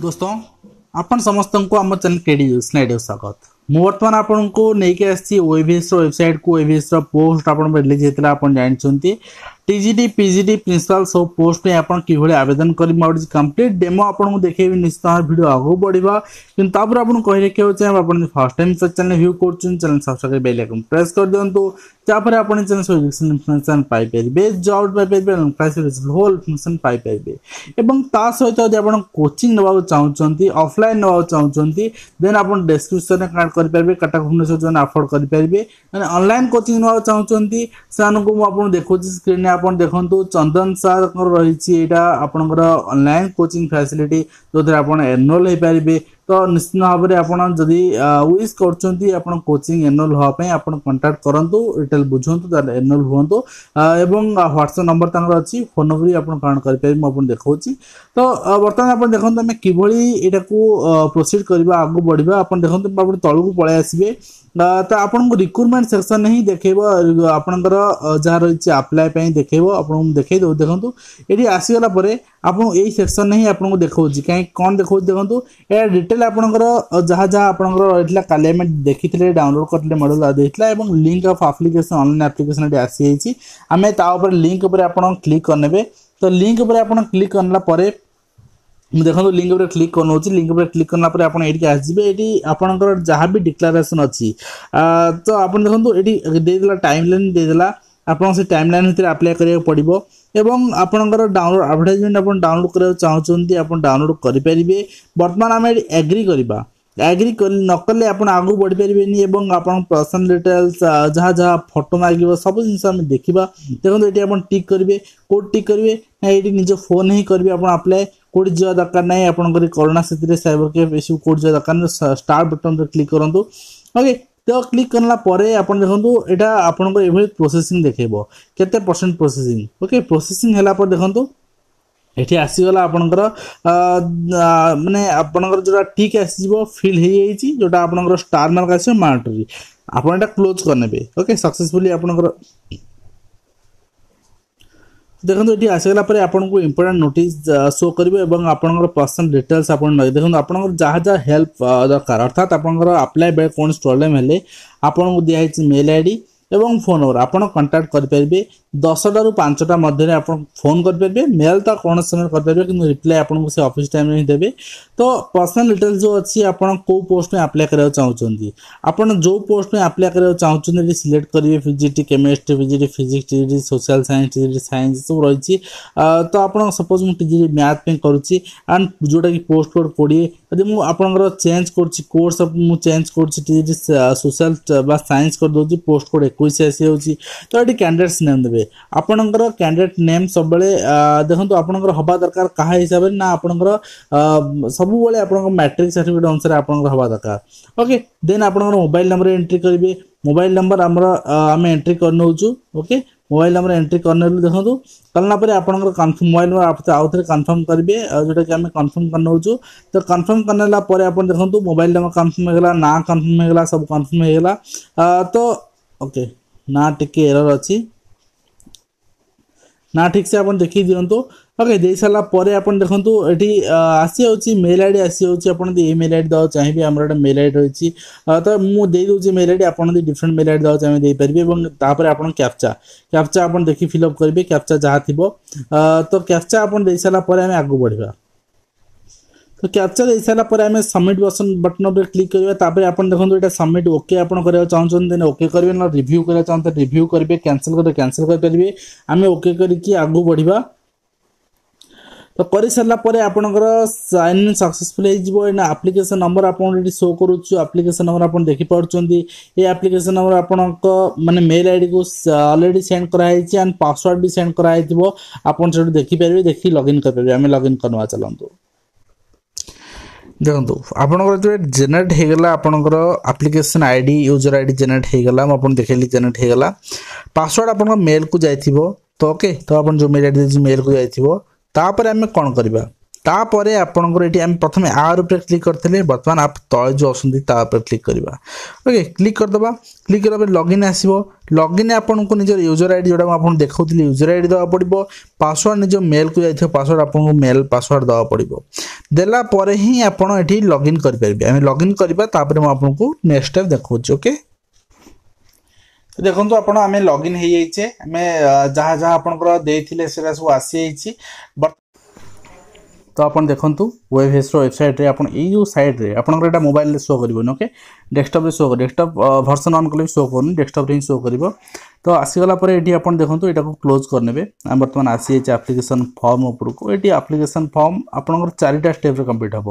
दोस्तों आपन समस्त को आम चैनल के डी न्यूज नाइट स्वागत मुतमान आपन को लेकिन आईभीएस रेबसाइट को ओभीएस रोस्ट आप रिलीज होता आप जानते टीजीडी पीजीडी प्रिंसिपाल सब पोस्ट में आप कि आवेदन करेंगे गोटे कम्प्लीट डेमो आपको देखे निश्चित भाव भिड आगे बढ़ा कि आप कहे रखे चाहिए आप फर्स्ट टाइम चैनल भ्यू कर चैनल सब्सक्राइब बेल प्रेस कर दिंतु जहाँफल आप चैनल सब इलेक्शन इनफर्मेसन पाइपर जब पाइपर होल इनफर्मेशन पाइपर और सहित जब आप कोचिंग नाक चाहते अफलाइन नाक चाहते देन आप डेस्क्रिप्सन कार्ड करेंगे कटक भुवनेश्वर जो अफोर्ड करेंगे अनलाइन कोचिंग नाक चाहते से देखा स्क्रीन में ଆପଣ ଦେଖନ୍ତୁ ଚନ୍ଦନ ସାର୍ଙ୍କର ରହିଛି ଏଇଟା ଆପଣଙ୍କର ଅନଲାଇନ୍ କୋଚିଂ ଫ୍ୟାସିଲିଟି ଯେଉଁଥିରେ ଆପଣ ଏନରୋଲ୍ ହୋଇପାରିବେ ତ ନିଶ୍ଚିତ ଭାବରେ ଆପଣ ଯଦି ୱିସ୍ କରୁଛନ୍ତି ଆପଣ କୋଚିଂ ଏନରୋଲ୍ ହେବା ପାଇଁ ଆପଣ କଣ୍ଟାକ୍ଟ କରନ୍ତୁ ଡିଟେଲ୍ ବୁଝନ୍ତୁ ତାହେଲେ ଏନରୋଲ୍ ହୁଅନ୍ତୁ ଏବଂ ହ୍ୱାଟ୍ସଆପ୍ ନମ୍ବର ତାଙ୍କର ଅଛି ଫୋନ୍ ନମ୍ବର ବି ଆପଣ କନେକ୍ଟ କରିପାରିବେ ମୁଁ ଆପଣ ଦେଖାଉଛି ତ ବର୍ତ୍ତମାନ ଆପଣ ଦେଖନ୍ତୁ ଆମେ କିଭଳି ଏଇଟାକୁ ପ୍ରୋସିଡ଼ କରିବା ଆଗକୁ ବଢ଼ିବା ଆପଣ ଦେଖନ୍ତୁ ଆପଣ ତଳକୁ ପଳାଇ ଆସିବେ ତ ଆପଣଙ୍କୁ ରିକ୍ରୁଟମେଣ୍ଟ ସେକ୍ସନ୍ ହିଁ ଦେଖେଇବ ଆପଣଙ୍କର ଯାହା ରହିଛି ଆପ୍ଲାଏ ପାଇଁ ଦେଖେଇବ ଆପଣଙ୍କୁ ଦେଖେଇ ଦେଉ ଦେଖନ୍ତୁ ଏଠି ଆସିଗଲା ପରେ ଆପଣଙ୍କୁ ଏଇ ସେକ୍ସନ୍ ହିଁ ଆପଣଙ୍କୁ ଦେଖାଉଛି କାହିଁକି କ'ଣ ଦେଖାଉଛି ଦେଖନ୍ତୁ ଏହା ଡିଟେଲ୍ ଆପଣଙ୍କର ଯାହା ଯାହା ଆପଣଙ୍କର ରହିଥିଲା କାଲି ଆମେ ଦେଖିଥିଲେ ଡାଉନଲୋଡ଼୍ କରିଥିଲେ ମଡ଼େଲ୍ ଦେଇଥିଲା ଏବଂ link of application online application ଏଠି ଆସିଯାଇଛି ଆମେ ତା ଉପରେ ଲିଙ୍କ୍ ଉପରେ ଆପଣ କ୍ଲିକ୍ କରିନେବେ ତ ଲିଙ୍କ୍ ଉପରେ ଆପଣ କ୍ଲିକ୍ କରିଲା ପରେ ମୁଁ ଦେଖନ୍ତୁ ଲିଙ୍କ ଉପରେ କ୍ଲିକ୍ କରିନେଉଛି ଲିଙ୍କ୍ ଉପରେ କ୍ଲିକ୍ କରିଲା ପରେ ଆପଣ ଏଠିକି ଆସିଯିବେ ଏଠି ଆପଣଙ୍କର ଯାହା ବି ଡିକ୍ଲାରେସନ୍ ଅଛି ତ ଆପଣ ଦେଖନ୍ତୁ ଏଠି ଦେଇଦେଲା ଟାଇମ୍ ଲାଇନ୍ ଦେଇଦେଲା ଆପଣ ସେ ଟାଇମ୍ ଲାଇନ୍ ଭିତରେ ଆପ୍ଲାଏ କରିବାକୁ ପଡ଼ିବ ଏବଂ ଆପଣଙ୍କର ଡାଉନଲୋଡ଼ ଆଡ଼ଭର୍ଟାଇଜମେଣ୍ଟ ଆପଣ ଡାଉନଲୋଡ଼ କରିବାକୁ ଚାହୁଁଛନ୍ତି ଆପଣ ଡାଉନଲୋଡ଼ କରିପାରିବେ ବର୍ତ୍ତମାନ ଆମେ ଏଠି ଆଗ୍ରି କରିବା ଆଗ୍ରି ନକଲେ ଆପଣ ଆଗକୁ ବଢ଼ିପାରିବେନି ଏବଂ ଆପଣଙ୍କ ପର୍ସନାଲ୍ ଡିଟେଲ୍ସ ଯାହା ଯାହା ଫଟୋ ମାଗିବ ସବୁ ଜିନିଷ ଆମେ ଦେଖିବା ଦେଖନ୍ତୁ ଏଠି ଆପଣ ଟିକ୍ କରିବେ କେଉଁଠି ଟିକ୍ କରିବେ ନା ଏଇଠି ନିଜ ଫୋନ୍ ହିଁ କରିବେ ଆପଣ ଆପ୍ଲାଏ କେଉଁଠି ଯିବା ଦରକାର ନାହିଁ ଆପଣଙ୍କର କରୋନା ସ୍ଥିତିରେ ସାଇବର କ୍ୟାଫ୍ ଏସବୁ କେଉଁଠି ଯିବା ଦରକାର ନାହିଁ ଷ୍ଟାର୍ ବଟନ୍ରେ କ୍ଲିକ୍ କରନ୍ତୁ ଓକେ ତ କ୍ଲିକ୍ କଲା ପରେ ଆପଣ ଦେଖନ୍ତୁ ଏଇଟା ଆପଣଙ୍କର ଏଭଳି ପ୍ରୋସେସିଂ ଦେଖେଇବ କେତେ ପରସେଣ୍ଟ ପ୍ରୋସେସିଂ ଓକେ ପ୍ରୋସେସିଂ ହେଲା ପରେ ଦେଖନ୍ତୁ ଏଠି ଆସିଗଲା ଆପଣଙ୍କର ମାନେ ଆପଣଙ୍କର ଯେଉଁଟା ଠିକ୍ ଆସିଯିବ ଫିଲ୍ ହେଇଯାଇଛି ଯେଉଁଟା ଆପଣଙ୍କର ଷ୍ଟାର୍ ମାର୍କ ଆସିବ ମାର୍ଟରି ଆପଣ ଏଇଟା କ୍ଲୋଜ୍ କରିନେବେ ଓକେ ସକ୍ସେସଫୁଲି ଆପଣଙ୍କର ଦେଖନ୍ତୁ ଏଠି ଆସିଗଲା ପରେ ଆପଣଙ୍କୁ ଇମ୍ପୋର୍ଟାଣ୍ଟ ନୋଟିସ୍ ଶୋ କରିବ ଏବଂ ଆପଣଙ୍କର ପର୍ସନାଲ ଡିଟେଲ୍ସ ଆପଣ ନେବେ ଦେଖନ୍ତୁ ଆପଣଙ୍କର ଯାହା ଯାହା ହେଲ୍ପ ଦରକାର ଅର୍ଥାତ୍ ଆପଣଙ୍କର ଆପ୍ଲାଏ ବେଳେ କୌଣସି ପ୍ରୋବ୍ଲେମ୍ ହେଲେ ଆପଣଙ୍କୁ ଦିଆହେଇଛି ମେଲ୍ ଆଇ ଡ଼ି ଏବଂ ଫୋନ୍ ନମ୍ବର ଆପଣ କଣ୍ଟାକ୍ଟ କରିପାରିବେ ଦଶଟାରୁ ପାଞ୍ଚଟା ମଧ୍ୟରେ ଆପଣ ଫୋନ୍ କରିପାରିବେ ମେଲ୍ ତ କୌଣସି ସମୟରେ କରିପାରିବେ କିନ୍ତୁ ରିପ୍ଲାଏ ଆପଣଙ୍କୁ ସେ ଅଫିସ୍ ଟାଇମ୍ରେ ହିଁ ଦେବେ ତ ପର୍ସନାଲ୍ ଡିଟେଲ୍ସ ଯେଉଁ ଅଛି ଆପଣ କେଉଁ ପୋଷ୍ଟ ପାଇଁ ଆପ୍ଲାଏ କରିବାକୁ ଚାହୁଁଛନ୍ତି ଆପଣ ଯେଉଁ ପୋଷ୍ଟ ପାଇଁ ଆପ୍ଲାଏ କରିବାକୁ ଚାହୁଁଛନ୍ତି ଏଠି ସିଲେକ୍ଟ କରିବେ PGT chemistry PGT physics TGT social science TGT science ସବୁ ରହିଛି ତ ଆପଣ ସପୋଜ୍ ମୁଁ ଟିଜିଟି ମ୍ୟାଥ୍ ପାଇଁ କରୁଛି ଆଣ୍ଡ ଯେଉଁଟାକି ପୋଷ୍ଟ କୋଡ଼ କୋଡ଼ିଏ ଯଦି ମୁଁ ଆପଣଙ୍କର ଚେଞ୍ଜ କରୁଛି କୋର୍ସ ମୁଁ ଚେଞ୍ଜ କରୁଛି ଟିଜିଟି ସୋସିଆଲ୍ ବା ସାଇନ୍ସ କରିଦେଉଛି ପୋଷ୍ଟ କୋଡ଼ ଏକୋଇଶ ଆସିଯାଉଛି ତ ଏଠି କ୍ୟାଣ୍ଡିଡେଟ୍ସ ନେମ୍ ଦେବେ ଆପଣଙ୍କର କ୍ୟାଣ୍ଡିଡେଟ୍ ନେମ୍ ସବୁବେଳେ ଦେଖନ୍ତୁ ଆପଣଙ୍କର ହେବା ଦରକାର କାହା ହିସାବରେ ନା ଆପଣଙ୍କର ସବୁବେଳେ ଆପଣଙ୍କ ମ୍ୟାଟ୍ରିକ୍ ସାର୍ଟିଫିକେଟ୍ ଅନୁସାରେ ଆପଣଙ୍କର ହେବା ଦରକାର ଓକେ ଦେନ୍ ଆପଣଙ୍କର ମୋବାଇଲ୍ ନମ୍ବର ଏଣ୍ଟ୍ରି କରିବେ ମୋବାଇଲ୍ ନମ୍ବର ଆମର ଆମେ ଏଣ୍ଟ୍ରି କରିନେଉଛୁ ଓକେ ମୋବାଇଲ୍ ନମ୍ବର ଏଣ୍ଟ୍ରି କରିନେଲୁ ଦେଖନ୍ତୁ କଲା ପରେ ଆପଣଙ୍କର କନଫର୍ମ ମୋବାଇଲ୍ ନମ୍ବର ଆଉ ଥରେ କନଫର୍ମ କରିବେ ଯେଉଁଟାକି ଆମେ କନଫର୍ମ କରିନେଉଛୁ ତ କନଫର୍ମ କରିନେଲା ପରେ ଆପଣ ଦେଖନ୍ତୁ ମୋବାଇଲ୍ ନମ୍ବର କନଫର୍ମ ହେଇଗଲା ନାଁ କନଫର୍ମ ହେଇଗଲା ସବୁ କନଫର୍ମ ହେଇଗଲା ତ ଓକେ ନା ଟିକେ ଏରର୍ ଅଛି ନା ଠିକ୍ସେ ଆପଣ ଦେଖିକି ଦିଅନ୍ତୁ ଓକେ ଦେଇସାରିଲା ପରେ ଆପଣ ଦେଖନ୍ତୁ ଏଠି ଆସିଯାଉଛି ମେଲ୍ ଆଇ ଡ଼ି ଆସିଯାଉଛି ଆପଣ ଯଦି ଏଇ ମେଲ୍ ଆଇ ଡ଼ି ଦେବାକୁ ଚାହିଁବେ ଆମର ଗୋଟେ ମେଲ୍ ଆଇ ଡ଼ି ରହିଛି ତ ମୁଁ ଦେଇଦେଉଛି ମେଲ୍ ଆଇ ଡ଼ି ଆପଣ ଯଦି ଡିଫରେଣ୍ଟ ମେଲ୍ ଆଇ ଡ଼ି ଦେବାକୁ ଚାହିଁବେ ଦେଇପାରିବେ ଏବଂ ତାପରେ ଆପଣ କ୍ୟାପ୍ଚା କ୍ୟାପ୍ଚା ଆପଣ ଦେଖି ଫିଲ୍ଅପ୍ କରିବେ କ୍ୟାପ୍ଚା ଯାହା ଥିବ ତ କ୍ୟାପ୍ଚା ଆପଣ ଦେଇସାରିଲା ପରେ ଆମେ ଆଗକୁ ବଢ଼ିବା तो କ୍ୟାପ୍ଚର ହେଇସାରିଲା ପରେ ଆମେ ସବମିଟ୍ ବଟନ୍ ବଟନ୍ ଉପରେ କ୍ଲିକ୍ କରିବା ତାପରେ ଆପଣ ଦେଖନ୍ତୁ ଏଇଟା ସବମିଟ୍ ଓକେ ଆପଣ କରିବାକୁ ଚାହୁଁଛନ୍ତି ଦେନ୍ ଓକେ କରିବେ ନହେଲେ ରିଭ୍ୟୁ କରିବାକୁ ଚାହୁଁଛନ୍ତି ରିଭ୍ୟୁ କରିବେ କ୍ୟାନସଲ୍ କରିବେ କ୍ୟାନସଲ୍ କରିପାରିବେ ଆମେ ଓକେ କରିକି ଆଗକୁ ବଢ଼ିବା ତ କରିସାରିଲା ପରେ ଆପଣଙ୍କର ସାଇନ୍ ଇନ୍ ସକ୍ସେସଫୁଲ୍ ହେଇଯିବ ଏଇନା ଆପ୍ଲିକେସନ୍ ନମ୍ବର ଆପଣଙ୍କୁ ଏଠି ଶୋ କରୁଛୁ ଆପ୍ଲିକେସନ୍ ନମ୍ବର ଆପଣ ଦେଖିପାରୁଛନ୍ତି ଏ ଆପ୍ଲିକେସନ୍ ନମ୍ବର ଆପଣଙ୍କ ମାନେ ମେଲ୍ ଆଇଡ଼ିକୁ ଅଲରେଡ଼ି ସେଣ୍ଡ କରାହେଇଛି ଆଣ୍ଡ ପାସୱାର୍ଡ଼ ବି ସେଣ୍ଡ କରାହେଇଥିବ ଆପଣ ସେଠୁ ଦେଖିପାରିବେ ଦେଖିକି ଲଗ୍ଇନ୍ କରିପାରିବେ ଆମେ ଲଗ୍ଇନ୍ କରିବା ଚାଲନ୍ତୁ ଦେଖନ୍ତୁ ଆପଣଙ୍କର ଯେଉଁଟା ଜେନେରେଟ୍ ହେଇଗଲା ଆପଣଙ୍କର application I D user I D generate ହେଇଗଲା ମୁଁ ଆପଣ ଦେଖେଇଲି ଜେନେରେଟ୍ ହେଇଗଲା ପାସୱାର୍ଡ଼ ଆପଣଙ୍କ ମେଲ୍କୁ ଯାଇଥିବ ତ ଓକେ ତ ଆପଣ ଯେଉଁ ମେଲ୍ ଆଇ ଡ଼ି ଦେଇଛି ମେଲ୍କୁ ଯାଇଥିବ ତାପରେ ଆମେ କ'ଣ କରିବା ତାପରେ ଆପଣଙ୍କର ଏଠି ଆମେ ପ୍ରଥମେ ଆ ଉପରେ କ୍ଲିକ୍ କରିଥିଲେ ବର୍ତ୍ତମାନ ଆପ ତଳେ ଯେଉଁ ଅଛନ୍ତି ତା ଉପରେ କ୍ଲିକ୍ କରିବା ଓକେ କ୍ଲିକ୍ କରିଦେବା କ୍ଲିକ୍ କରିବା ପରେ ଲଗ୍ଇନ୍ ଆସିବ ଲଗ୍ଇନ୍ ଆପଣଙ୍କୁ ନିଜର ୟୁଜର ଆଇଡ଼ି ଯେଉଁଟା ମୁଁ ଆପଣଙ୍କୁ ଦେଖାଉଥିଲି ୟୁଜର ଆଇଡ଼ି ଦେବାକୁ ପଡ଼ିବ ପାସୱାର୍ଡ଼ ନିଜ ମେଲ୍କୁ ଯାଇଥିବ ପାସୱାର୍ଡ଼ ଆପଣଙ୍କୁ ମେଲ୍ ପାସୱାର୍ଡ଼ ଦେବାକୁ ପଡ଼ିବ ଦେଲା ପରେ ହିଁ ଆପଣ ଏଠି ଲଗ୍ଇନ୍ କରିପାରିବେ ଆମେ ଲଗ୍ଇନ୍ କରିବା ତାପରେ ମୁଁ ଆପଣଙ୍କୁ ନେକ୍ସଟ ଷ୍ଟେପ୍ ଦେଖାଉଛି ଓକେ ଦେଖନ୍ତୁ ଆପଣ ଆମେ ଲଗ୍ଇନ୍ ହେଇଯାଇଛେ ଆମେ ଯାହା ଯାହା ଆପଣଙ୍କର ଦେଇଥିଲେ ସେଟା ସବୁ ଆସିଯାଇଛି তো আপনার দেখুন ওয়েভএসর ওয়েবসাইট্রে আপনার এই যে সাইড্রে আপনার এটা মোবাইলে শো করবেন ওকে ডেস্কটপে শো করবে ডেস্কটপ ভর্সন অন কলে শো করুন ডেস্কটপে হি শো করব তো আসিগলা পরে এটি আপনার দেখুন এটা ক্লোজ করে আমি বর্তমান আসিযাইছে আপ্লিকেসন ফর্ম উপরকু এটি আপ্লিকেসন ফর্ম আপনার চারিটা স্টেপ্রে কমপ্লিট হব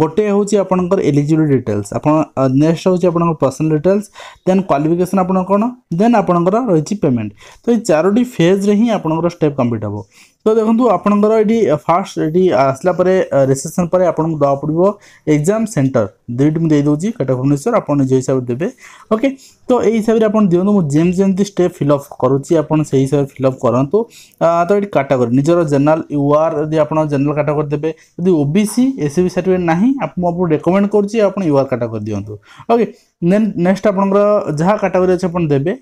গোটে হচ্ছে আপনার এলিজিবিলি ডিটেলস আপনার নেক্সট হচ্ছে আপনার পর্সনাল ডিটেলস দেন কোয়ালিফিকেসন আপনার কোণ দেন আপনার রয়েছে পেমেন্ট তো এই চারোটি ফেজ্রে হি আপনার স্টেপ কমপ্লিট হব ତ ଦେଖନ୍ତୁ ଆପଣଙ୍କର ଏଠି ଫାର୍ଷ୍ଟ ଏଠି ଆସିଲା ପରେ ରେଜିଷ୍ଟ୍ରେସନ୍ ପରେ ଆପଣଙ୍କୁ ଦେବାକୁ ପଡ଼ିବ ଏକ୍ଜାମ୍ ସେଣ୍ଟର ଦୁଇଟି ମୁଁ ଦେଇଦେଉଛି କଟକ ଭୁବନେଶ୍ୱର ଆପଣ ନିଜ ହିସାବରେ ଦେବେ ଓକେ ତ ଏଇ ହିସାବରେ ଆପଣ ଦିଅନ୍ତୁ ମୁଁ ଯେମିତି ଯେମିତି ଷ୍ଟେପ୍ ଫିଲ୍ଅପ୍ କରୁଛି ଆପଣ ସେଇ ହିସାବରେ ଫିଲ୍ଅପ୍ କରନ୍ତୁ ତ ଏଠି କାଟାଗୋରୀ ନିଜର ଜେନେରାଲ୍ ୟୁ ଆର୍ ଯଦି ଆପଣ ଜେନେରାଲ୍ କାଟାଗୋରୀ ଦେବେ ଯଦି O B C S B certificate ନାହିଁ ମୁଁ ଆପଣଙ୍କୁ ରେକମେଣ୍ଡ କରୁଛି ଆପଣ ୟୁ ଆର୍ କାଟାଗୋରୀ ଦିଅନ୍ତୁ ଓକେ ଦେନ୍ ନେକ୍ସଟ ଆପଣଙ୍କର ଯାହା କାଟାଗୋରୀ ଅଛି ଆପଣ ଦେବେ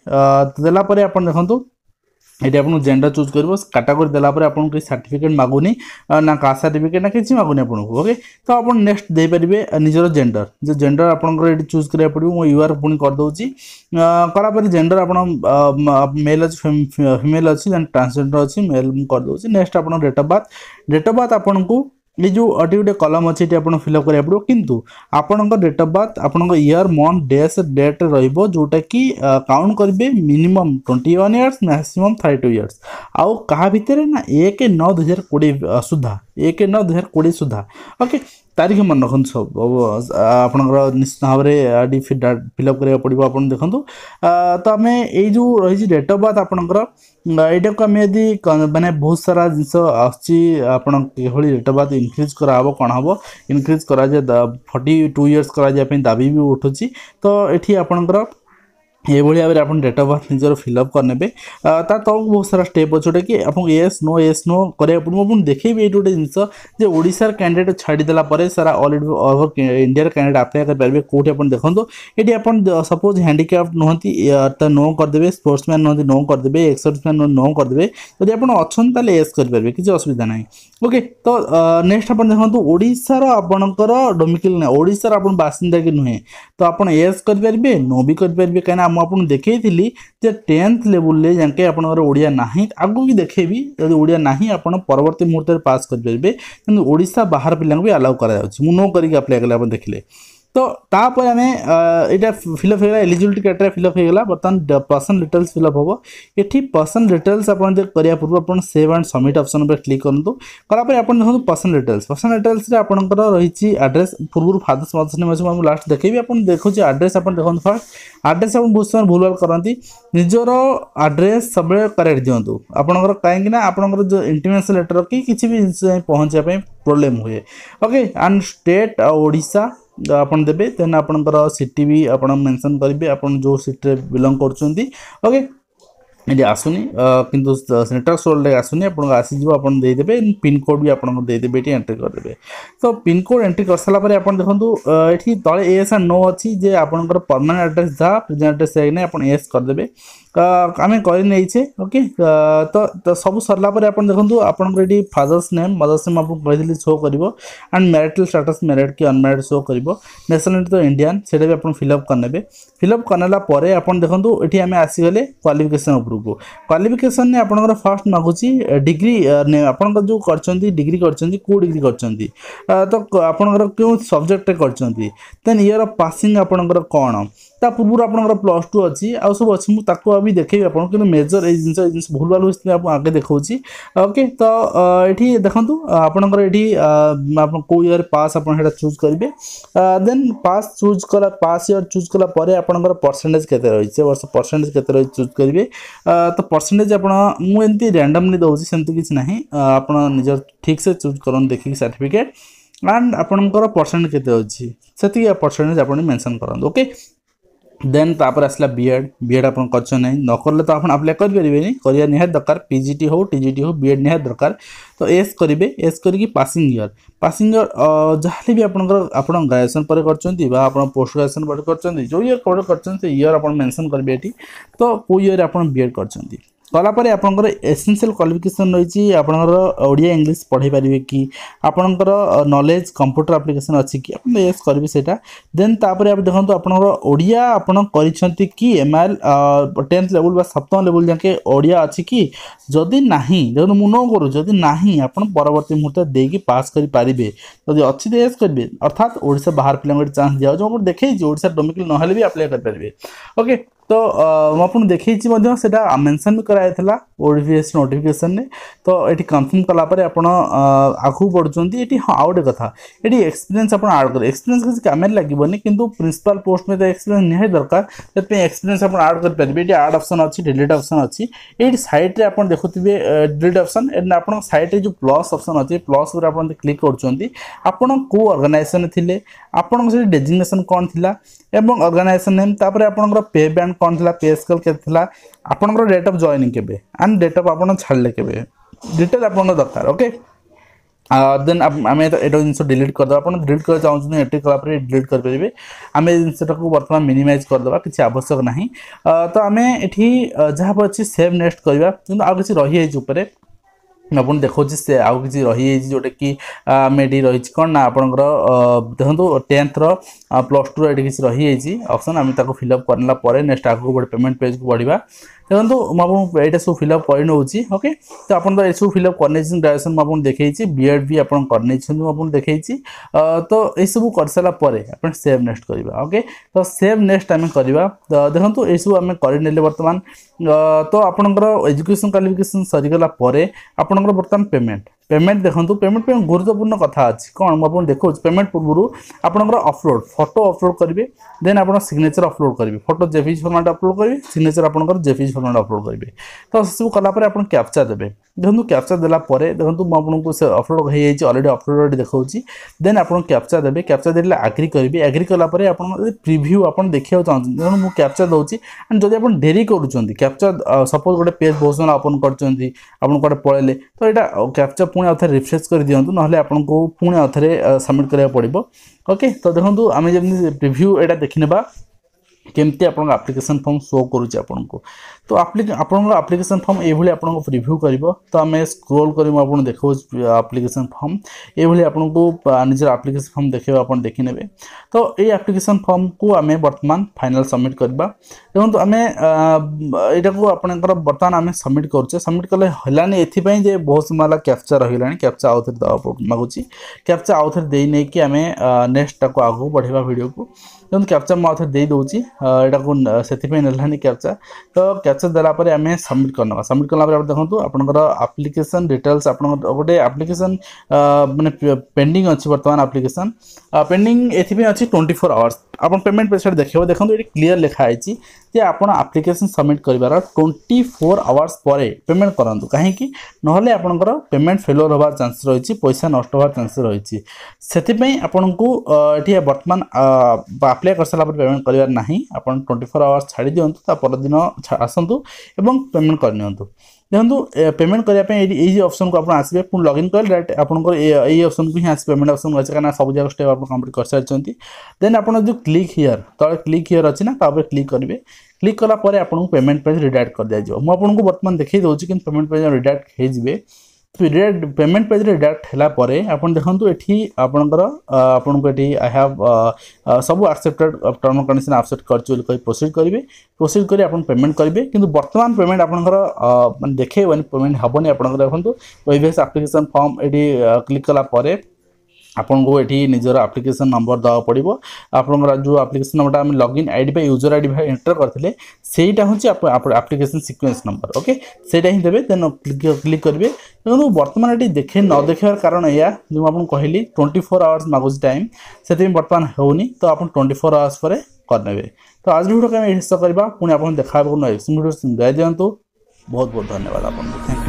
ଦେଲା ପରେ ଆପଣ ଦେଖନ୍ତୁ ଏଠି ଆପଣ ଜେଣ୍ଡର ଚୁଜ୍ କରିବ କାଟାଗୋରୀ ଦେଲା ପରେ ଆପଣଙ୍କୁ କିଛି ସାର୍ଟିଫିକେଟ୍ ମାଗୁନି ନା କାଷ୍ଟ ସାର୍ଟିଫିକେଟ୍ ନା କିଛି ମାଗୁନି ଆପଣଙ୍କୁ ଓକେ ତ ଆପଣ ନେକ୍ସଟ ଦେଇପାରିବେ ନିଜର ଜେଣ୍ଡର ଯେ ଜେଣ୍ଡର ଆପଣଙ୍କର ଏଠି ଚୁଜ୍ କରିବାକୁ ପଡ଼ିବ ମୁଁ ୟୁ ଆର୍ ପୁଣି କରିଦେଉଛି କଲାପରେ ଜେଣ୍ଡର ଆପଣ ମେଲ୍ ଅଛି ଫିମେଲ୍ ଅଛି ଦେନ୍ ଟ୍ରାନ୍ସଜେଣ୍ଡର ଅଛି ମେଲ୍ ମୁଁ କରିଦେଉଛି ନେକ୍ସଟ ଆପଣ date of birth date of birth ଆପଣଙ୍କୁ ये जो अटी गोटे कलम अच्छे ये आपको फिलअप करा पड़ो कितु आपंकर डेट अफ बर्थ आपण इयर मंथ डेस डेट जोटा कि काउंट करेंगे minimum twenty one years maximum thirty two years आउ का भितर ना एक नौ दुई हजार कोड़े सुधा एक नौ दुई हजार कोड़े सुधा ओके ତାରିଖ ମନେ ରଖନ୍ତୁ ସବୁ ଆପଣଙ୍କର ନିଶ୍ଚିତ ଭାବରେ ଏଆଇଡି ଫିଲ୍ଅପ୍ କରିବାକୁ ପଡ଼ିବ ଆପଣ ଦେଖନ୍ତୁ ତ ଆମେ ଏଇ ଯେଉଁ ରହିଛି ଡେଟ୍ ଅଫ୍ ବାର୍ଥ ଆପଣଙ୍କର ଏଇଟାକୁ ଆମେ ଯଦି ମାନେ ବହୁତ ସାରା ଜିନିଷ ଆସୁଛି ଆପଣ କିଭଳି ଡେଟ୍ ଅଫ୍ ବାର୍ଥ ଇନକ୍ରିଜ୍ କରାହେବ କ'ଣ ହେବ ଇନକ୍ରିଜ୍ କରାଯାଏ ଫର୍ଟି ଟୁ ଇୟର୍ସ କରାଯିବା ପାଇଁ ଦାବି ବି ଉଠୁଛି ତ ଏଠି ଆପଣଙ୍କର ଏଇଭଳି ଭାବରେ ଆପଣ ଡେଟ୍ ଅଫ୍ ବର୍ଥ ନିଜର ଫିଲ୍ଅପ୍ କରିନେବେ ତା ତଳକୁ ବହୁତ ସାରା ଷ୍ଟେପ୍ ଅଛି ଯେଉଁଟାକି ଆପଣ ଏସ୍ ନୋ ଏସ୍ ନୋ କରିବାକୁ ପଡ଼ିବ ମୁଁ ଦେଖେଇବି ଏଇଠି ଗୋଟେ ଜିନିଷ ଯେ ଓଡ଼ିଶାର କ୍ୟାଣ୍ଡିଡେଟ୍ ଛାଡ଼ିଦେଲା ପରେ ସାରା ଅଲ୍ ଓଭର୍ ଇଣ୍ଡିଆର କ୍ୟାଣ୍ଡିଡେଟ୍ ଆପ୍ଲାଏ କରିପାରିବେ କେଉଁଠି ଆପଣ ଦେଖନ୍ତୁ ଏଠି ଆପଣ ସପୋଜ୍ ହ୍ୟାଣ୍ଡିକ୍ରାଫ୍ଟ ନୁହନ୍ତି ତା ନୋ କରିଦେବେ ସ୍ପୋର୍ଟସମ୍ୟାନ୍ ନୁହନ୍ତି ନୋ କରିଦେବେ ଏକ୍ସର୍ସମ୍ୟାନ୍ ନୋ କରିଦେବେ ଯଦି ଆପଣ ଅଛନ୍ତି ତାହେଲେ ଏସ୍ କରିପାରିବେ କିଛି ଅସୁବିଧା ନାହିଁ ଓକେ ତ ନେକ୍ସଟ ଆପଣ ଦେଖନ୍ତୁ ଓଡ଼ିଶାର ଆପଣଙ୍କର ଡୋମିକିଲ୍ ଓଡ଼ିଶାର ଆପଣ ବାସିନ୍ଦା କି ନୁହେଁ ତ ଆପଣ ଏସ୍ କରିପାରିବେ ନୋ ବି କରିପାରିବେ କାହିଁକିନା मुझे थी जे टेन्थ लेवल जाके आपंकर ना आगू भी देखेबी जब ओडिया ना आप परवर्त मुहूर्त पास करेंगे ओडा बाहर पिला भी आलाउ कर नो करके आप्लाय कले देखिले তো তাপরে আমি এটা ফিলঅপ হয়ে গেল এলিজিবিলিটি ক্রাইটেরিয়া ফিলঅপ হয়ে গেল বর্তমান পর্সন ডিটেলস ফিলঅপ হব এটি পর্সন ডিটেলস আপনার করা পূর্ব আপনার সেভ অ্যান্ড সবমিট অপশন উপরে ক্লিক করতু কলাপরে আপনার দেখুন পর্সন ডিটেলস পর্সন ডিটেলসে আপনার রয়েছে আড্রেস পূর্ব ফাদর্স মদর্স নেম আছে লাস্ট দেখবি আপনার দেখুছি আড্রেস আপনার দেখুন ফার্স্ট আড্রেস আপনার বহু সময় ভুলভাল করতে নিজের আড্রেস সবুলে করেক্ট দিও আপনার কাইকি না আপনার যে ইন্টিমেশন লেটর কি কিছু বি জিনিস পৌঁছাই প্রোবলেম হুয়ে ওকে আন্ড স্টেট ওড়শা ଆପଣ ଦେବେ ଦେନ୍ ଆପଣଙ୍କର ସିଟି ବି ଆପଣ ମେନସନ୍ କରିବେ ଆପଣ ଯେଉଁ ସିଟିରେ ବିଲଙ୍ଗ କରୁଛନ୍ତି ଓକେ ଏଠି ଆସୁନି କିନ୍ତୁ ସେଣ୍ଟ୍ରାଲ୍ ସୋଲ୍ରେ ଆସୁନି ଆପଣଙ୍କୁ ଆସିଯିବ ଆପଣ ଦେଇଦେବେ ପିନ୍କୋଡ଼୍ ବି ଆପଣଙ୍କୁ ଦେଇଦେବେ ଏଠି ଏଣ୍ଟ୍ରି କରିଦେବେ ତ ପିନ୍କୋଡ଼୍ ଏଣ୍ଟ୍ରି କରିସାରିଲା ପରେ ଆପଣ ଦେଖନ୍ତୁ ଏଠି ତଳେ ଏସ୍ ଆଣ୍ଡ ନୋ ଅଛି ଯେ ଆପଣଙ୍କର ପର୍ମାନେଣ୍ଟ ଆଡ୍ରେସ୍ ଯାହା ପ୍ରେଜେଣ୍ଟ ଆଡ୍ରେସ୍ ହେଇନି ଆପଣ ଏସ୍ କରିଦେବେ ଆମେ କରିନେଇଛେ ଓକେ ତ ସବୁ ସରିଲା ପରେ ଆପଣ ଦେଖନ୍ତୁ ଆପଣଙ୍କର ଏଠି ଫାଦର୍ସ ନେମ୍ ମଦର୍ସ ନେମ୍ ଆପଣଙ୍କୁ କହିଥିଲି ଶୋ କରିବ ଆଣ୍ଡ ମ୍ୟାରିଟାଲ୍ ଷ୍ଟାଟସ୍ ମ୍ୟାରେଡ଼୍ କି ଅନ୍ମ୍ୟାରେଡ଼୍ ଶୋ କରିବ ନ୍ୟାସନାଲିଟି ତ ଇଣ୍ଡିଆନ୍ ସେଇଟା ବି ଆପଣ ଫିଲ୍ଅପ୍ କରିନେବେ ଫିଲ୍ଅପ୍ କରିନେଲା ପରେ ଆପଣ ଦେଖନ୍ତୁ ଏଠି ଆମେ ଆସିଗଲେ କ୍ୱାଲିଫିକେସନ୍ ଉପରକୁ ଉପରକୁ କ୍ୱାଲିଫିକେସନ୍ରେ ଆପଣଙ୍କର ଫାର୍ଷ୍ଟ ମାଗୁଛି ଡିଗ୍ରୀ ଆପଣଙ୍କର ଯେଉଁ କରିଛନ୍ତି ଡିଗ୍ରୀ କରିଛନ୍ତି କେଉଁ ଡିଗ୍ରୀ କରିଛନ୍ତି ତ ଆପଣଙ୍କର କେଉଁ ସବଜେକ୍ଟରେ କରିଛନ୍ତି ଦେନ୍ ଇୟର୍ ଅଫ୍ ପାସିଂ ଆପଣଙ୍କର କ'ଣ ତା ପୂର୍ବରୁ ଆପଣଙ୍କର ପ୍ଲସ୍ ଟୁ ଅଛି ଆଉ ସବୁ ଅଛି ମୁଁ ତାକୁ ବି ଦେଖେଇବି ଆପଣଙ୍କୁ କିନ୍ତୁ ମେଜର ଏଇ ଜିନିଷ ଏଇ ଜିନିଷ ଭୁଲ ଭାଲ ହିଷ୍ଟ୍ରି ଆପଣଙ୍କୁ ଆଗେ ଦେଖାଉଛି ଓକେ ତ ଏଠି ଦେଖନ୍ତୁ ଆପଣଙ୍କର ଏଠି ଆପଣ କେଉଁ ଇୟର୍ ପାସ୍ ଆପଣ ସେଇଟା ଚୁଜ୍ କରିବେ ଦେନ୍ ପାସ୍ ଚୁଜ୍ କଲା ପାସ୍ ଇୟର୍ ଚୁଜ୍ କଲା ପରେ ଆପଣଙ୍କର ପରସେଣ୍ଟେଜ୍ କେତେ ରହିଛି ସେ ବର୍ଷ ପରସେଣ୍ଟେଜ୍ କେତେ ରହିଛି ଚୁଜ୍ କରିବେ ତ ପରସେଣ୍ଟେଜ୍ ଆପଣ ମୁଁ ଏମିତି ରାଣ୍ଡମଲି ଦେଉଛି ସେମିତି କିଛି ନାହିଁ ଆପଣ ନିଜ ଠିକ୍ସେ ଚୁଜ୍ କରନ୍ତୁ ଦେଖିକି ସାର୍ଟିଫିକେଟ୍ ଆଣ୍ଡ ଆପଣଙ୍କର ପରସେଣ୍ଟ କେତେ ଅଛି ସେତିକି ପରସେଣ୍ଟେଜ୍ ଆପଣ ମେନସନ୍ କରନ୍ତୁ ଓକେ দেন তাপরে আসলা বিএড বিএড আপনার করছেন না নকলে তো আপনার আপ্লাই করিপারে করা নিহত দরকার পিজিটি হোক টিজিটি হোক বিএড নিহত দরকার তো এস করবে এস করি পাসিং ইয়র পাসিং ইয়র যাহলে বি আপনার আপনার গ্রাজুয়েসন পরে করছেন বা আপনার পোস্ট গ্রাজুয়েসন পরে করছেন যে ইয়র পরে করছেন সে ইয়র আপনার মেনশন করবে এটি তো কেউ ইয়র আপনার বিএড করছেন কলাপরে আপনার এসেনসিয়াল কোয়ালিফিকেসন রয়েছে আপনার ওড়িয়া ইংলিশ পড়াই পারে কি আপনার নলেজ কম্পুটর আপ্লিকেসন অছি কি আপনি ইয়েস করবে সেটা দেন তাপরে দেখুন আপনার ওড়িয়া আপনার করছেন কি এমআইএল টেন্থ লেভেল বা সপ্তম লেভেল যাকে ওড়িয়া অছি কি যদি না দেখুন মু ন করু যদি না আপনার পরবর্তী মুহূর্তে দিয়ে পাস করে পারে যদি অছি ইয়েস করবে অর্থাৎ ওড়শা বাহার পিলাঙ্ক চান্স দিয়া যাচ্ছে দেখেছি ওড়শার ডোমিকল নহলে বি আপ্লাই করে পারবে ওকে ତ ମୁଁ ଆପଣଙ୍କୁ ଦେଖେଇଛି ମଧ୍ୟ ସେଇଟା ମେନସନ୍ ବି କରାଯାଇଥିଲା ଓଡ଼ିଭିଏସ୍ ନୋଟିଫିକେସନ୍ରେ ତ ଏଠି କନଫର୍ମ କଲା ପରେ ଆପଣ ଆଗକୁ ବଢ଼ୁଛନ୍ତି ଏଠି ହଁ ଆଉ ଗୋଟେ କଥା ଏଠି ଏକ୍ସପିରିଏନ୍ସ ଆପଣ ଆଡ଼୍ କରିବେ ଏକ୍ସପିରିଏନ୍ସ କିଛି କାମରେ ଲାଗିବନି କିନ୍ତୁ ପ୍ରିନ୍ସିପାଲ୍ ପୋଷ୍ଟରେ ତ ଏକ୍ସପିରିଏନ୍ସ ନିହାତି ଦରକାର ସେଥିପାଇଁ ଏକ୍ସପିରିଏନ୍ସ ଆପଣ ଆଡ଼୍ କରିପାରିବେ ଏଠି ଆଡ଼୍ ଅପସନ୍ ଅଛି ଡିଲିଟ୍ ଅପସନ୍ ଅଛି ଏଇଠି ସାଇଟ୍ରେ ଆପଣ ଦେଖୁଥିବେ ଡିଲିଟ୍ ଅପସନ୍ ଏଣ୍ଡ ଆପଣ ସାଇଟ୍ରେ ଯେଉଁ ପ୍ଲସ୍ ଅପସନ୍ ଅଛି ପ୍ଲସ୍ ଉପରେ ଆପଣ କ୍ଲିକ୍ କରୁଛନ୍ତି ଆପଣ କେଉଁ ଅର୍ଗାନାଇଜେସନ୍ ଥିଲେ ଆପଣଙ୍କ ସେଠି ଡେଜିଗ୍ନେସନ୍ କ'ଣ ଥିଲା ଏବଂ ଅର୍ଗାନାଇଜେସନ୍ ନେମ୍ ତାପରେ ଆପଣଙ୍କର ପେ ବ୍ୟାଣ୍ଡ ରିକ୍ୱାରମେଣ୍ଟ କ'ଣ ଥିଲା ପି ଏସ୍ ଏଲ୍ କେତେ ଥିଲା ଆପଣଙ୍କର ଡେଟ୍ ଅଫ୍ ଜଏନିଂ କେବେ ଆଣ୍ଡ ଡେଟ୍ ଅଫ୍ ଆପଣ ଛାଡ଼ିଲେ କେବେ ଡିଟେଲ୍ ଆପଣଙ୍କ ଦରକାର ଓକେ ଦେନ୍ ଆମେ ଏଇଟା ଜିନିଷ ଡିଲିଟ୍ କରିଦେବା ଆପଣ ଡିଲିଟ୍ କରିବାକୁ ଚାହୁଁଛନ୍ତି ଏଣ୍ଟ୍ରି କଲା ପରେ ଡିଲିଟ୍ କରିପାରିବେ ଆମେ ଜିନିଷଟାକୁ ବର୍ତ୍ତମାନ ମିନିମାଇଜ୍ କରିଦେବା କିଛି ଆବଶ୍ୟକ ନାହିଁ ତ ଆମେ ଏଠି ଯାହା ଅଛି ସେଭ୍ ନେକ୍ସଟ କରିବା କିନ୍ତୁ ଆଉ କିଛି ରହିଯାଇଛି ଉପରେ ଆପଣ ଦେଖାଉଛି ସେ ଆଉ କିଛି ରହିଯାଇଛି ଯେଉଁଟାକି ଆମେ ଏଠି ରହିଛି କ'ଣ ନା ଆପଣଙ୍କର ଦେଖନ୍ତୁ ଟେନ୍ଥର ପ୍ଲସ୍ ଟୁର ଏଠି କିଛି ରହିଯାଇଛି ଅପସନ୍ ଆମେ ତାକୁ ଫିଲ୍ଅପ୍ କରିଲା ପରେ ନେକ୍ସଟ ଆଗକୁ ଗୋଟେ ପେମେଣ୍ଟ ପେଜ୍କୁ ବଢ଼ିବା ଦେଖନ୍ତୁ ମୁଁ ଆପଣଙ୍କୁ ଏଇଟା ସବୁ ଫିଲ୍ଅପ୍ କରିନେଉଛି ଓକେ ତ ଆପଣ ତ ଏସବୁ ଫିଲ୍ଅପ୍ କରିନେଇଛନ୍ତି ଗ୍ରାଜୁଏସନ୍ ମୁଁ ଆପଣଙ୍କୁ ଦେଖେଇଛି ବିଏଡ଼୍ ବି ଆପଣ କରିନେଇଛନ୍ତି ମୁଁ ଆପଣଙ୍କୁ ଦେଖେଇଛି ତ ଏସବୁ କରିସାରିଲା ପରେ ଆପଣ ସେଭ୍ ନେକ୍ସଟ କରିବା ଓକେ ତ ସେଭ୍ ନେକ୍ସଟ ଆମେ କରିବା ତ ଦେଖନ୍ତୁ ଏସବୁ ଆମେ କରିନେଲେ ବର୍ତ୍ତମାନ ତ ଆପଣଙ୍କର ଏଜୁକେସନ୍ କ୍ୱାଲିଫିକେସନ୍ ସରିଗଲା ପରେ ଆପଣଙ୍କର ବର୍ତ୍ତମାନ ପେମେଣ୍ଟ পেমেন্ট দেখুন পেমেন্ট পাই গুরুত্বপূর্ণ কথা আছে কোণ মু আপনার দেখছি পেমেন্ট পূর্ব আপনার অপলোড ফটো অপলোড করবে দেন আপনার সিগনেচর অপলোড করবে ফটো জেপিজ ফর্মাট অপলোড করবে সিগনেচর আপনার জেপিজ ফর্মাট অপলোড করবে তো সেসব কলাপরে আপনার ক্যাপচা দেবে দেখুন ক্যাপচা দেলাপরে দেখুন মু আপনার অপলোড হয়ে যাই অলরেডি অপলোড দেখাচ্ছি দেন আপনার ক্যাপচা দেবে ক্যাপচা দেলে আগ্রি করবে আগ্রি কলাপরে আপনার প্রিভিউ আপনার দেখা চাহুন দেখুন মু ক্যাপচা দেছি আন্ড যদি আপনার ডেরি করছেন ক্যাপচা সপোজ গোটে পেজ বহু আপনার করছেন আপনার কুয়াড়ে পড়াইলে তো এটা ক্যাপচা পুঁ ପୁଣି ଆଉ ଥରେ ରିଫ୍ରେଶ୍ କରିଦିଅନ୍ତୁ ନହେଲେ ଆପଣଙ୍କୁ ପୁଣି ଆଉ ଥରେ ସବମିଟ୍ କରିବାକୁ ପଡ଼ିବ ଓକେ ତ ଦେଖନ୍ତୁ ଆମେ ଯେମିତି ପ୍ରିଭ୍ୟୁ ଏଇଟା ଦେଖିନେବା କେମିତି ଆପଣଙ୍କ ଆପ୍ଲିକେସନ୍ ଫର୍ମ ଶୋ କରୁଛି ଆପଣଙ୍କୁ ତ ଆପଣଙ୍କ ଆପ୍ଲିକେସନ୍ ଫର୍ମ ଏଇଭଳି ଆପଣଙ୍କ ପ୍ରିଭ୍ୟୁ କରିବ ତ ଆମେ ସ୍କ୍ରୋଲ୍ କରି ମୁଁ ଆପଣଙ୍କୁ ଦେଖାଉଛି ଆପ୍ଲିକେସନ୍ ଫର୍ମ ଏଇଭଳି ଆପଣଙ୍କୁ ନିଜର ଆପ୍ଲିକେସନ୍ ଫର୍ମ ଦେଖେଇବା ଆପଣ ଦେଖିନେବେ ତ ଏଇ ଆପ୍ଲିକେସନ୍ ଫର୍ମକୁ ଆମେ ବର୍ତ୍ତମାନ ଫାଇନାଲ୍ ସବମିଟ୍ କରିବା ଦେଖନ୍ତୁ ଆମେ ଏଇଟାକୁ ଆପଣଙ୍କର ବର୍ତ୍ତମାନ ଆମେ ସବମିଟ୍ କରୁଛେ ସବମିଟ୍ କଲେ ହେଲାନି ଏଥିପାଇଁ ଯେ ବହୁତ ସମୟ ହେଲା କ୍ୟାପ୍ଚା ରହିଲାଣି କ୍ୟାପ୍ଚା ଆଉଥରେ ଦେବାକୁ ମାଗୁଛି କ୍ୟାପ୍ଚା ଆଉଥରେ ଦେଇ ନେଇକି ଆମେ ନେକ୍ସଟଟାକୁ ଆଗକୁ ବଢ଼େଇବା ଭିଡ଼ିଓକୁ ତେଣୁ କ୍ୟାପ୍ଚା ମୁଁ ଆଉ ଥରେ ଦେଇଦେଉଛି ଏଇଟାକୁ ସେଥିପାଇଁ ନେଲାନି କ୍ୟାପ୍ଚା ତ କ୍ୟାପ୍ଚା ଦେଲା ପରେ ଆମେ ସବମିଟ୍ କରିନେବା ସବମିଟ୍ କଲା ପରେ ଦେଖନ୍ତୁ ଆପଣଙ୍କର ଆପ୍ଲିକେସନ୍ ଡିଟେଲ୍ସ ଆପଣଙ୍କ ଗୋଟେ ଆପ୍ଲିକେସନ୍ ମାନେ ପେଣ୍ଡିଂ ଅଛି ବର୍ତ୍ତମାନ ଆପ୍ଲିକେସନ୍ ପେଣ୍ଡିଂ ଏଥିପାଇଁ ଅଛି ଟ୍ୱେଣ୍ଟି ଫୋର୍ ଆୱାର୍ସ ଆପଣ ପେମେଣ୍ଟ ପେଜ୍ ଦେଖେଇବ ଦେଖନ୍ତୁ ଏଠି କ୍ଲିଅର୍ ଲେଖା ହେଇଛି ଯେ ଆପଣ ଆପ୍ଲିକେସନ୍ ସବମିଟ୍ କରିବାର ଟ୍ୱେଣ୍ଟି ଫୋର୍ ଆୱାର୍ସ ପରେ ପେମେଣ୍ଟ କରନ୍ତୁ କାହିଁକି ନହେଲେ ଆପଣଙ୍କର ପେମେଣ୍ଟ ଫେଲୁଅର୍ ହେବାର ଚାନ୍ସ ରହିଛି ପଇସା ନଷ୍ଟ ହେବାର ଚାନ୍ସ ରହିଛି ସେଥିପାଇଁ ଆପଣଙ୍କୁ ଏଠି ବର୍ତ୍ତମାନ ଆପ୍ଲାଏ କରିସାରିଲା ପରେ ପେମେଣ୍ଟ କରିବାର ନାହିଁ ଆପଣ ଟ୍ୱେଣ୍ଟି ଫୋର୍ ଆୱାର୍ସ ଛାଡ଼ି ଦିଅନ୍ତୁ ତା ପରଦିନ ଆସନ୍ତୁ ଏବଂ ପେମେଣ୍ଟ କରିନିଅନ୍ତୁ ଦେଖନ୍ତୁ ପେମେଣ୍ଟ କରିବା ପାଇଁ ଏଇ ଅପସନକୁ ଆପଣ ଆସିବେ ପୁଣି ଲଗ୍ଇନ୍ କଲେ ଡାଇରେକ୍ଟ ଆପଣଙ୍କର ଏଇ ଅପସନକୁ ହିଁ ଆସି ପେମେଣ୍ଟ ଅପସନ ଅଛି କାରଣ ସବୁ ଯାକ ଷ୍ଟେପ୍ ଆପଣ କମ୍ପ୍ଲିଟ୍ କରିସାରିଛନ୍ତି ଦେନ୍ ଆପଣ ଯେଉଁ କ୍ଲିକ୍ ହିୟର ତଳେ କ୍ଲିକ୍ ହିୟର ଅଛି ନା ତାପରେ କ୍ଲିକ୍ କରିବେ କ୍ଲିକ୍ କଲା ପରେ ଆପଣଙ୍କୁ ପେମେଣ୍ଟ ପେଜ୍ ରିଡାକ୍ଟ କରିଦିଆଯିବ ମୁଁ ଆପଣଙ୍କୁ ବର୍ତ୍ତମାନ ଦେଖାଇ ଦେଉଛି କିନ୍ତୁ ପେମେଣ୍ଟ ପେଜ୍ ରିଡାକ୍ଟ ହେଇଯିବେ ପିରିୟଡ଼ ପେମେଣ୍ଟ ପେଜ୍ରେ ଡାଇରେକ୍ଟ ହେଲା ପରେ ଆପଣ ଦେଖନ୍ତୁ ଏଠି ଆପଣଙ୍କର ଆପଣଙ୍କୁ ଏଠି ଆଇ ହାଭ୍ ସବୁ ଆକ୍ସେପ୍ଟେଡ଼ ଟର୍ମ କଣ୍ଡିସନ୍ ଆକ୍ସେପ୍ଟ କରିଛି ବୋଲି କହି ପ୍ରୋସିଡ଼ କରିବେ ପ୍ରୋସିଡ଼ କରି ଆପଣ ପେମେଣ୍ଟ କରିବେ କିନ୍ତୁ ବର୍ତ୍ତମାନ ପେମେଣ୍ଟ ଆପଣଙ୍କର ମାନେ ଦେଖେଇବନି ପେମେଣ୍ଟ ହେବନି ଆପଣଙ୍କର ଦେଖନ୍ତୁ ୱେବ୍ଏସ୍ ଆପ୍ଲିକେସନ୍ ଫର୍ମ ଏଠି କ୍ଲିକ୍ କଲା ପରେ ଆପଣଙ୍କୁ ଏଠି ନିଜର ଆପ୍ଲିକେସନ୍ ନମ୍ବର ଦେବାକୁ ପଡ଼ିବ ଆପଣଙ୍କର ଯେଉଁ ଆପ୍ଲିକେସନ୍ ନମ୍ବରଟା ଆମେ ଲଗ୍ଇନ୍ ଆଇ ଡ଼ି ବା ୟୁଜର ଆଇ ଡ଼ି ଭାବେ ଏଣ୍ଟର କରିଥିଲେ ସେଇଟା ହେଉଛି ଆପ୍ଲିକେସନ୍ ସିକ୍ୱେନ୍ସ ନମ୍ବର ଓକେ ସେଇଟା ହିଁ ଦେବେ ଦେନ୍ କ୍ଲିକ୍ କରିବେ ତେଣୁ ବର୍ତ୍ତମାନ ଏଠି ଦେଖେ ନ ଦେଖେଇବାର କାରଣ ଏଇଆ ଯେଉଁ ମୁଁ ଆପଣଙ୍କୁ କହିଲି ଟ୍ୱେଣ୍ଟି ଫୋର୍ ଆୱାର୍ସ ମାଗୁଛି ଟାଇମ୍ ସେଥିପାଇଁ ବର୍ତ୍ତମାନ ହେଉନି ତ ଆପଣ ଟ୍ୱେଣ୍ଟି ଫୋର୍ ଆୱାର୍ସ ପରେ କରିନେବେ ତ ଆଜି ଭିଡ଼ିଓକୁ ଆମେ ଶେଷ କରିବା ପୁଣି ଆପଣଙ୍କୁ ଦେଖା ହେବ ନେକ୍ସଟ ଭିଡ଼ିଓ ଦିଅନ୍ତୁ ବହୁତ ବହୁତ ଧନ୍ୟବାଦ ଆପଣଙ୍କୁ ଥ୍ୟାଙ୍କ